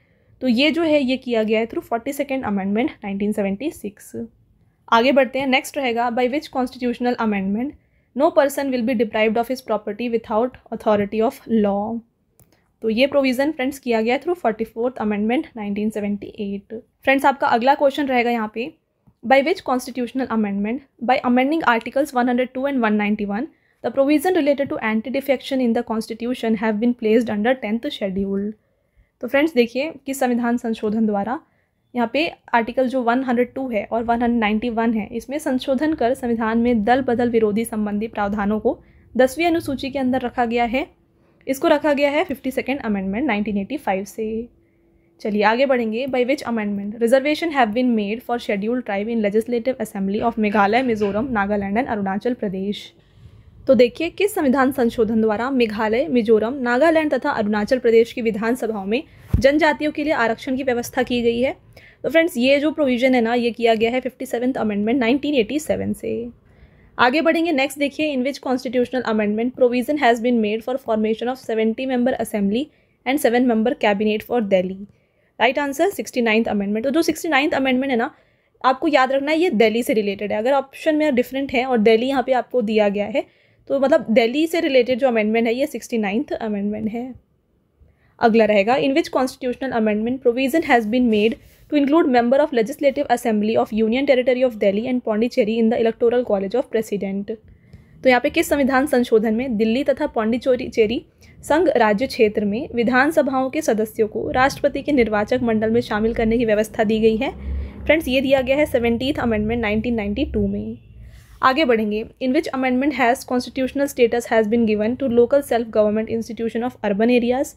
तो ये जो है ये किया गया है through forty second amendment six आगे बढ़ते हैं नेक्स्ट रहेगा by which constitutional amendment no person will be deprived of his property without authority of law तो ये प्रोविज़न फ्रेंड्स किया गया through forty fourth amendment nineteen eight friends आपका अगला क्वेश्चन रहेगा यहाँ पे by which constitutional amendment by amending articles one hundred two and one one the provision related to anti defection in the constitution have been placed under tenth schedule तो friends देखिए कि संविधान संशोधन द्वारा यहाँ पे आर्टिकल जो 102 है और 191 है इसमें संशोधन कर संविधान में दल बदल विरोधी संबंधी प्रावधानों को दसवीं अनुसूची के अंदर रखा गया है इसको रखा गया है फिफ्टी सेकेंड अमेंडमेंट 1985 से चलिए आगे बढ़ेंगे by which amendment reservation have been made for scheduled tribe in legislative assembly of Meghalaya Mizoram Nagaland and Arunachal Pradesh तो देखिए किस संविधान संशोधन द्वारा मेघालय मिजोरम नागालैंड तथा अरुणाचल प्रदेश की विधानसभाओं में जनजातियों के लिए आरक्षण की व्यवस्था की गई है तो फ्रेंड्स ये जो प्रोविजन है ना ये किया गया है फिफ्टी सेवन्थ अमेंडमेंट सेवन से आगे बढ़ेंगे नेक्स्ट देखिए in which constitutional amendment provision has been made for formation of seventy member assembly and seven member cabinet for Delhi right answer sixty ninth amendment तो जो सिक्सटी नाइन्थ अमेंडमेंट है ना आपको याद रखना है ये दिल्ली से रिलेटेड है अगर ऑप्शन में डिफरेंट है और दिल्ली यहाँ पे आपको दिया गया है तो मतलब दिल्ली से रिलेटेड जो अमेंडमेंट है ये सिक्सटी नाइन्थ अमेंडमेंट है अगला रहेगा in which constitutional amendment provision has been made to include member of legislative assembly of union territory of Delhi and Pondicherry in the electoral college of president तो यहाँ पे किस संविधान संशोधन में दिल्ली तथा पांडिचेरी संघ राज्य क्षेत्र में विधानसभाओं के सदस्यों को राष्ट्रपति के निर्वाचक मंडल में शामिल करने की व्यवस्था दी गई है फ्रेंड्स ये दिया गया है सेवेंटीथ अमेंडमेंट नाइनटीन में आगे बढ़ेंगे in which amendment has constitutional status has been given to local self government institution of urban areas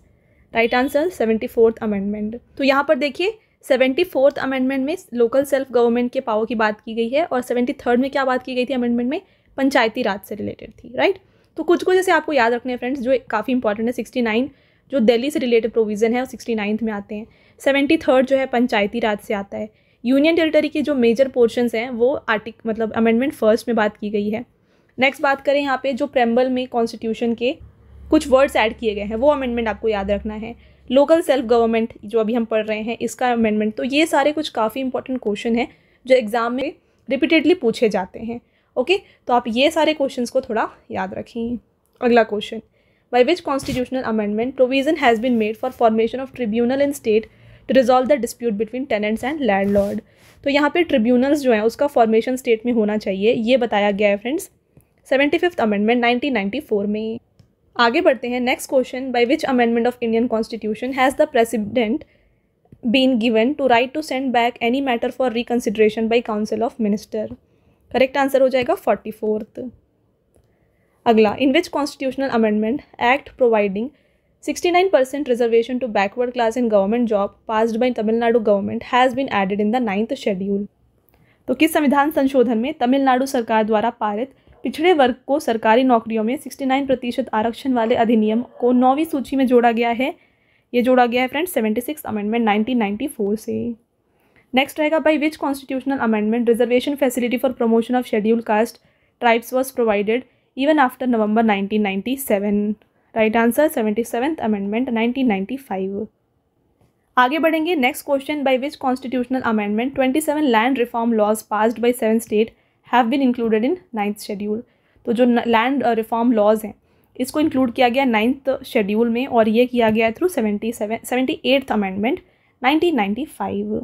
right answer seventy fourth amendment तो यहाँ पर देखिए सेवेंटी फोर्थ अमेंडमेंट में लोकल सेल्फ गवर्नमेंट के power की बात की गई है और सेवेंटी थर्ड में क्या बात की गई थी अमेंडमेंट में पंचायती राज से रिलेटेड थी राइट तो कुछ कुछ जैसे आपको याद रखने हैं फ्रेंड्स जो काफ़ी इंपॉर्टेंट है सिक्सटी नाइन जो दिल्ली से रिलेटेड प्रोविज़न है वो सिक्सटी नाइन्थ में आते हैं सेवेंटी थर्ड जो है पंचायती राज से आता है यूनियन टेरिटरी के जो मेजर पोर्शंस हैं वो आर्टिक मतलब अमेंडमेंट फर्स्ट में बात की गई है नेक्स्ट बात करें यहाँ पे जो प्रेम्बल में कॉन्स्टिट्यूशन के कुछ वर्ड्स ऐड किए गए हैं वो अमेंडमेंट आपको याद रखना है लोकल सेल्फ गवर्नमेंट जो अभी हम पढ़ रहे हैं इसका अमेंडमेंट तो ये सारे कुछ काफ़ी इंपॉर्टेंट क्वेश्चन हैं जो एग्ज़ाम में रिपीटेडली पूछे जाते हैं ओके तो आप ये सारे क्वेश्चंस को थोड़ा याद रखें अगला question by which constitutional amendment provision has been made for formation of tribunal in state to resolve the dispute between tenants and landlord तो यहाँ पे ट्रिब्यूनल्स जो हैं उसका फॉर्मेशन स्टेट में होना चाहिए ये बताया गया है friends seventy fifth amendment four में आगे बढ़ते हैं next question by which amendment of Indian constitution has the president been given to right to send back any matter for reconsideration by council of minister correct answer हो जाएगा forty fourth अगला in which constitutional amendment act providing 69% reservation to backward class in government job passed by Tamil Nadu government has been added in the ninth schedule. तो किस संविधान संशोधन में तमिलनाडु सरकार द्वारा पारित पिछड़े वर्ग को सरकारी नौकरियों में 69 प्रतिशत आरक्षण वाले अधिनियम को नौवीं सूची में जोड़ा गया है ये जोड़ा गया है फ्रेंड्स 76 अमेंडमेंट नाइनटीन से नेक्स्ट रहेगा by which constitutional amendment reservation facility for promotion of schedule caste tribes was provided even after November nineteen right answer seventy seventh amendment nineteen ninety five आगे बढ़ेंगे next question by which constitutional amendment twenty seven land reform laws passed by seven state have been included in ninth schedule तो जो land reform laws हैं इसको include किया गया ninth schedule में और ये किया गया through seventy seven seventy eighth amendment nineteen ninety five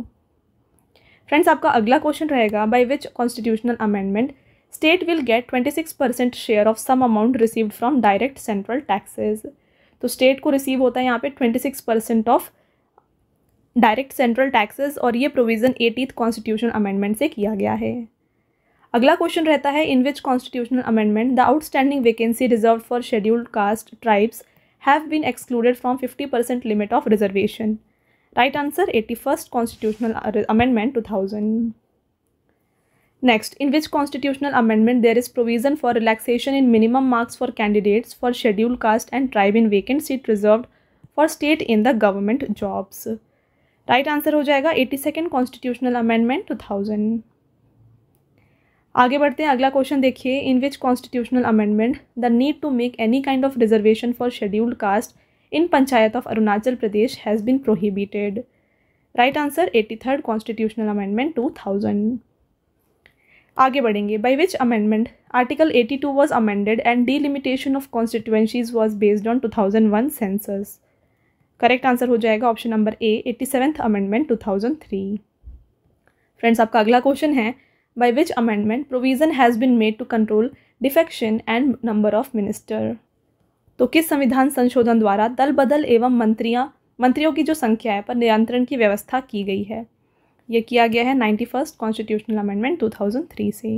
friends आपका अगला क्वेश्चन रहेगा by which constitutional amendment state will get twenty six percent share of sum amount received from direct central taxes तो state को रिसीव होता है यहाँ पे percent of direct central taxes और ये प्रोविज़न एटीथ कॉन्स्टिट्यूशन अमेंडमेंट से किया गया है अगला क्वेश्चन रहता है in which constitutional amendment the outstanding vacancy reserve for scheduled caste tribes have been excluded from fifty percent limit of reservation right answer eighty first constitutional amendment two thousand Next, in which constitutional amendment there is provision for relaxation in minimum marks for candidates for scheduled caste and tribe in vacant seat reserved for state in the government jobs? right answer हो जाएगा 82nd constitutional amendment 2000. आगे बढ़ते हैं अगला question देखिए in which constitutional amendment the need to make any kind of reservation for scheduled caste in panchayat of Arunachal Pradesh has been prohibited right answer eighty third constitutional amendment two thousand आगे बढ़ेंगे by which amendment article 82 two was amended and delimitation of constituencies was based on two thousand one census correct answer हो जाएगा option number A eighty seventh amendment three friends आपका अगला question है by which amendment provision has been made to control defection and number of minister तो किस संविधान संशोधन द्वारा दल बदल एवं मंत्रियाँ मंत्रियों की जो संख्या है पर नियंत्रण की व्यवस्था की गई है यह किया गया है ninety first constitutional amendment three से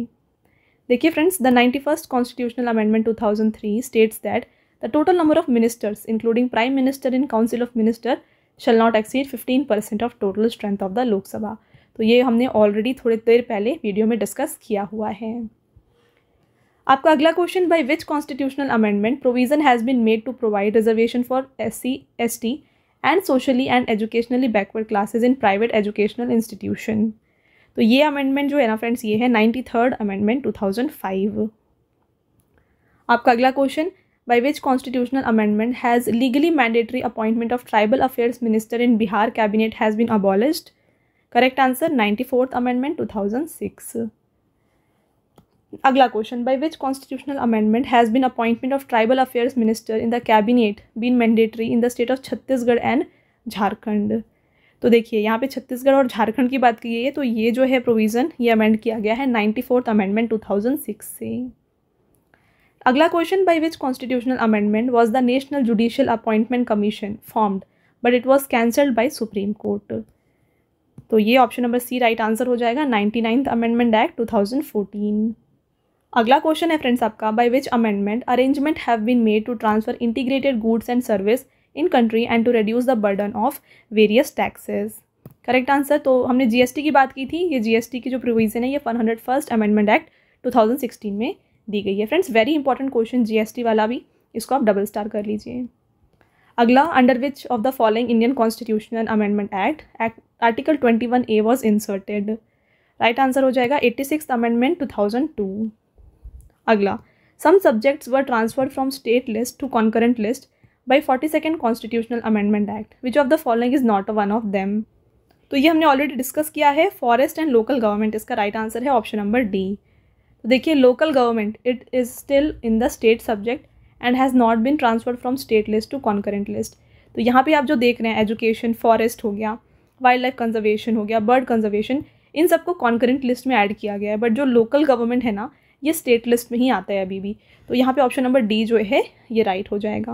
देखिए friends the ninety first constitutional amendment three states that the total number of ministers including prime minister in council of minister shall not exceed fifteen percent of total strength of the Lok Sabha तो ये हमने already थोड़ी देर पहले video में discuss किया हुआ है आपका अगला question by which constitutional amendment provision has been made to provide reservation for S C S T and socially and educationally backward classes in private educational institution तो ये अमेंडमेंट जो है ना फ्रेंड्स ये है ninety third amendment two thousand five आपका अगला question by which constitutional amendment has legally mandatory appointment of tribal affairs minister in bihar cabinet has been abolished correct answer 94th amendment 2006 अगला question by which constitutional amendment has been appointment of tribal affairs minister in the cabinet been mandatory in the state of Chhattisgarh and Jharkhand तो देखिए यहाँ पे छत्तीसगढ़ और झारखंड की बात की गई है तो ये जो है प्रोविज़न ये अमेंड किया गया है ninety fourth amendment two thousand six से अगला question by which constitutional amendment was the national judicial appointment commission formed but it was cancelled by supreme court तो ये option number C right answer हो जाएगा ninety ninth amendment act two thousand fourteen अगला question है friends आपका by which amendment arrangement have been made to transfer integrated goods and service in country and to reduce the burden of various taxes correct answer तो हमने GST की बात की थी ये जीएसटी की जो प्रोविजन है ये one hundred first amendment act two में दी गई है friends very important question GST वाला भी इसको आप डबल स्टार कर लीजिए अगला under which of the following Indian constitutional amendment act article twenty one A was inserted right answer हो जाएगा eighty six amendment two thousand two अगला some subjects were transferred from state list to concurrent list by forty second constitutional amendment act which of the following is not one of them तो ये हमने already discuss किया है forest and local government इसका right right answer है option number D तो देखिए local government it is still in the state subject and has not been transferred from state list to concurrent list तो यहाँ पे आप जो देख रहे हैं एजुकेशन फॉरेस्ट हो गया वाइल्ड लाइफ कंजर्वेशन हो गया बर्ड कंजर्वेशन इन सबको कॉन्करेंट लिस्ट में ऐड किया गया है बट जो लोकल गवर्नमेंट है ना ये स्टेट लिस्ट में ही आता है अभी भी तो यहाँ पे ऑप्शन नंबर डी जो है ये राइट हो जाएगा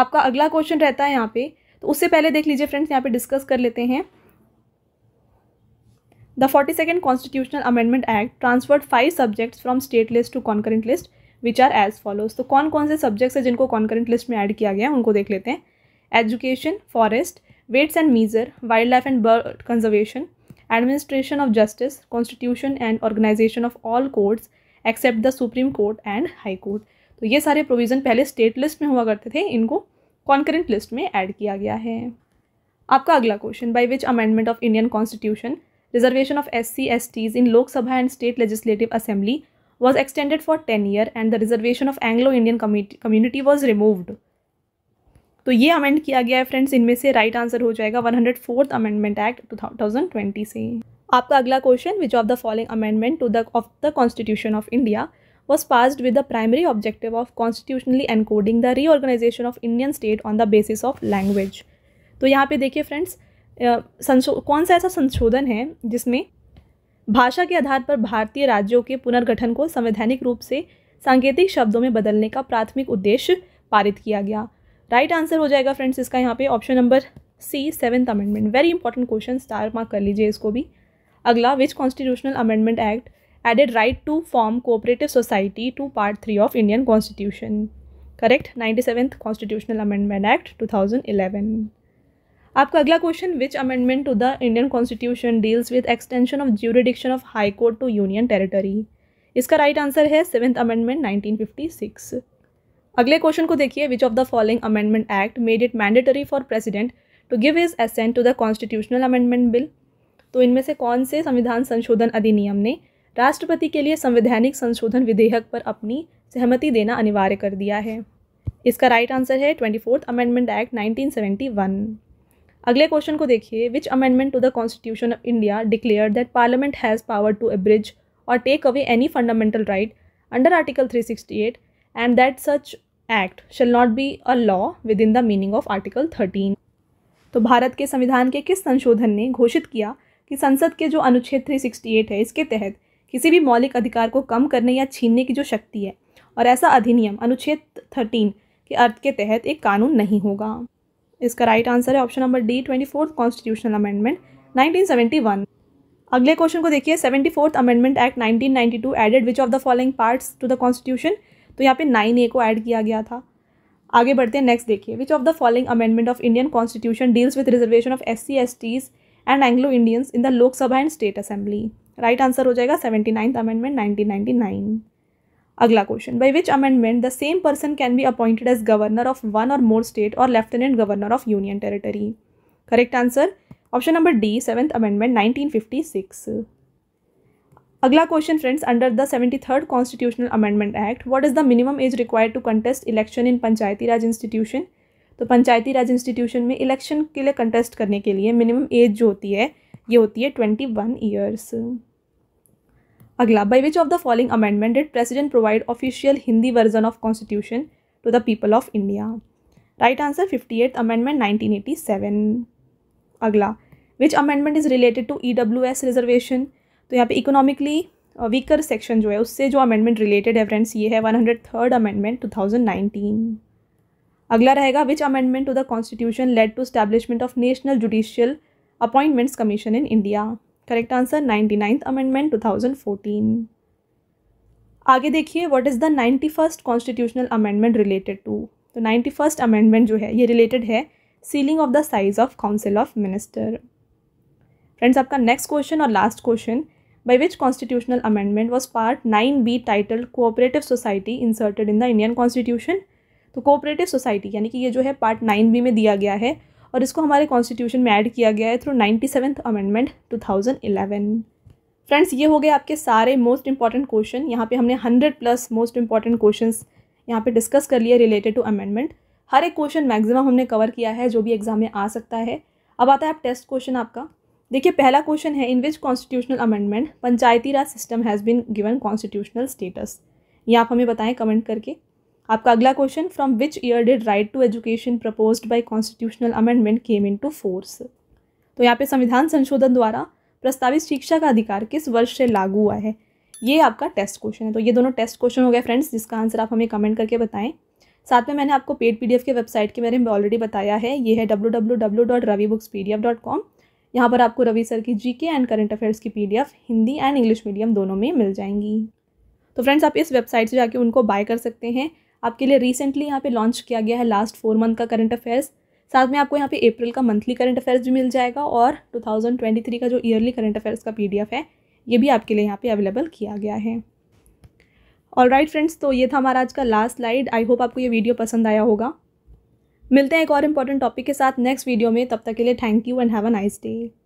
आपका अगला क्वेश्चन रहता है यहाँ पे तो उससे पहले देख लीजिए फ्रेंड्स यहाँ पे डिस्कस कर लेते हैं the forty second constitutional amendment act transferred five subjects from state list to concurrent list which are as follows तो कौन कौन से सब्जेक्ट्स हैं जिनको कॉन्करेंट लिस्ट में ऐड किया गया उनको देख लेते हैं education forest weights and measure wildlife and bird conservation administration of justice constitution and organisation of all courts except the supreme court and high court तो ये सारे प्रोविज़न पहले स्टेट लिस्ट में हुआ करते थे इनको कॉन्करेंट लिस्ट में ऐड किया गया है आपका अगला question by which amendment of Indian constitution reservation of S C S Ts in Lok Sabha and state legislative assembly was extended for ten year and the reservation of Anglo Indian community was removed तो ये amend किया गया है friends इनमें से right answer हो जाएगा one hundred fourth amendment act two thousand twenty से आपका अगला question which of the following amendment to the of the constitution of India was passed with the primary objective of constitutionally the re reorganization of Indian state on the basis of language तो यहाँ पे देखिए friends कौन सा ऐसा संशोधन है जिसमें भाषा के आधार पर भारतीय राज्यों के पुनर्गठन को संवैधानिक रूप से सांकेतिक शब्दों में बदलने का प्राथमिक उद्देश्य पारित किया गया राइट आंसर हो जाएगा फ्रेंड्स इसका यहाँ पे option number C seventh amendment very important question star mark कर लीजिए इसको भी अगला which constitutional amendment act added right to form cooperative society to part three of Indian constitution correct ninety seventh constitutional amendment act two thousand eleven आपका अगला question which amendment to the Indian constitution deals with extension of jurisdiction of high court to union territory इसका right right answer है seventh amendment six अगले question को देखिए which of the following amendment act made it mandatory for president to give his assent to the constitutional amendment bill तो इनमें से कौन से संविधान संशोधन अधिनियम ने राष्ट्रपति के लिए संवैधानिक संशोधन विधेयक पर अपनी सहमति देना अनिवार्य कर दिया है इसका राइट आंसर है twenty fourth amendment act nineteen seventy one अगले क्वेश्चन को देखिए which amendment to the constitution of India declare that parliament has power to abridge और take away any fundamental right under article three sixty eight and that such act shall not be a law within the meaning of article 13 तो भारत के संविधान के किस संशोधन ने घोषित किया कि संसद के जो अनुच्छेद 368 है इसके तहत किसी भी मौलिक अधिकार को कम करने या छीनने की जो शक्ति है और ऐसा अधिनियम अनुच्छेद 13 के अर्थ के तहत एक कानून नहीं होगा इसका राइट आंसर है option number D twenty fourth constitutional amendment 1971 अगले क्वेश्चन को देखिए seventy fourth amendment act 1992 added which of the following parts to the constitution तो यहाँ पे नाइन ए को ऐड किया गया था आगे बढ़ते हैं नेक्स्ट देखिए which of the following amendment of Indian constitution deals with reservation of S C S Ts and Anglo Indians in the Lok Sabha and state assembly right answer हो जाएगा seventy ninth amendment nineteen ninety nine अगला question by which amendment the same person can be appointed as governor of one और more state और lieutenant governor of union territory correct answer option number D seventh amendment nineteen fifty six अगला question friends under the seventy third constitutional amendment act what is the minimum age required to contest election in panchayati raj institution तो पंचायती raj institution में election के लिए contest करने के लिए minimum age जो होती है ये होती है ट्वेंटी वन ईयर्स अगला by which of the following amendment did president provide official Hindi version of constitution to the people of India right answer fifty eight amendment nineteen eighty seven अगला which amendment is related to E W S reservation तो यहाँ पे economically weaker section जो है उससे जो amendment related है friends ये है one hundred third amendment two thousand nineteen अगला रहेगा which amendment to the constitution led to establishment of national judicial appointments commission in India correct answer ninety ninth amendment two thousand fourteen आगे देखिए what is the ninety first constitutional amendment related to तो ninety first amendment जो है ये related है ceiling of the size of council of minister friends आपका next question और last question by which constitutional amendment was part 9b titled cooperative society inserted in the Indian constitution तो cooperative society यानी कि ये जो है part nine B में दिया गया है और इसको हमारे कॉन्स्टिट्यूशन में ऐड किया गया है through ninety seventh amendment two thousand eleven friends ये हो गए आपके सारे मोस्ट इंपॉर्टेंट क्वेश्चन यहाँ पे हमने hundred plus most important question यहाँ पे डिस्कस कर लिए रिलेटेड टू अमेंडमेंट हर एक क्वेश्चन मैक्सिमम हमने कवर किया है जो भी एग्जाम में आ सकता है अब आता है आप टेस्ट क्वेश्चन आपका देखिए पहला क्वेश्चन है in which constitutional amendment panchayati Raj system has been given constitutional status ये आप हमें बताएं कमेंट करके आपका अगला question from which year did right to education proposed by constitutional amendment came into force तो यहाँ पे संविधान संशोधन द्वारा प्रस्तावित शिक्षा का अधिकार किस वर्ष से लागू हुआ है ये आपका टेस्ट क्वेश्चन है तो ये दोनों टेस्ट क्वेश्चन हो गए फ्रेंड्स जिसका आंसर आप हमें कमेंट करके बताएं साथ में मैंने आपको पेड पीडीएफ के वेबसाइट के बारे में ऑलरेडी बताया है ये है W W W dot Ravi books P D F dot com यहाँ पर आपको रवि सर की G K and current affairs की एफ हिंदी एंड इंग्लिश मीडियम दोनों में मिल जाएंगी तो फ्रेंड्स आप इस वेबसाइट से जाके उनको बाय कर सकते हैं आपके लिए रिसेंटली यहाँ पे लॉन्च किया गया है लास्ट फोर मंथ का करंट अफेयर्स साथ में आपको यहाँ पे अप्रैल का मंथली करंट अफेयर्स भी मिल जाएगा और 2023 का जो ईयरली करंट अफेयर्स का पीडीएफ है ये भी आपके लिए यहाँ पे अवेलेबल किया गया है ऑल राइट फ्रेंड्स तो ये था हमारा आज का लास्ट स्लाइड आई होप आपको ये वीडियो पसंद आया होगा मिलते हैं एक और इंपॉर्टेंट टॉपिक के साथ नेक्स्ट वीडियो में तब तक के लिए thank you and have a nice day